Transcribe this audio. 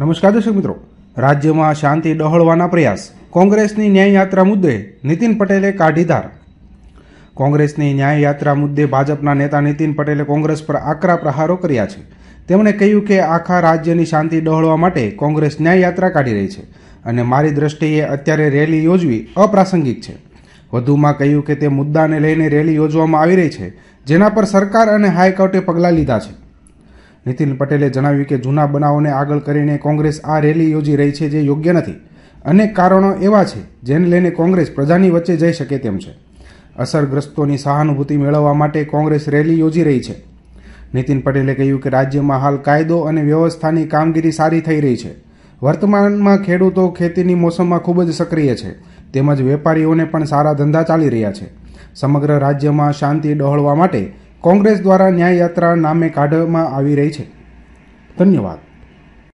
નમસ્કાર દર્શક મિત્રો રાજ્યમાં શાંતિ ડહોળવાના પ્રયાસ કોંગ્રેસની ન્યાયયાત્રા મુદ્દે નીતિન પટેલે કાઢી ધાર કોંગ્રેસની ન્યાયયાત્રા મુદ્દે ભાજપના નેતા નીતિન પટેલે કોંગ્રેસ પર આકરા પ્રહારો કર્યા છે તેમણે કહ્યું કે આખા રાજ્યની શાંતિ ડહોળવા માટે કોંગ્રેસ ન્યાયયાત્રા કાઢી રહી છે અને મારી દ્રષ્ટિએ અત્યારે રેલી યોજવી અપ્રાસંગિક છે વધુમાં કહ્યું કે તે મુદ્દાને લઈને રેલી યોજવામાં આવી રહી છે જેના પર સરકાર અને હાઈકોર્ટે પગલાં લીધા છે નીતિન પટેલે જણાવ્યું કે જૂના બનાવોને આગળ કરીને કોંગ્રેસ આ રેલી યોજી રહી છે જે યોગ્ય નથી અનેક કારણો એવા છે જેને લઈને કોંગ્રેસ પ્રજાની વચ્ચે જઈ શકે તેમ છે અસરગ્રસ્તોની સહાનુભૂતિ મેળવવા માટે કોંગ્રેસ રેલી યોજી રહી છે નીતિન પટેલે કહ્યું કે રાજ્યમાં હાલ કાયદો અને વ્યવસ્થાની કામગીરી સારી થઈ રહી છે વર્તમાનમાં ખેડૂતો ખેતીની મોસમમાં ખૂબ જ સક્રિય છે તેમજ વેપારીઓને પણ સારા ધંધા ચાલી રહ્યા છે સમગ્ર રાજ્યમાં શાંતિ ડહોળવા માટે કોંગ્રેસ દ્વારા ન્યાયયાત્રા નામે કાઢવામાં આવી રહી છે ધન્યવાદ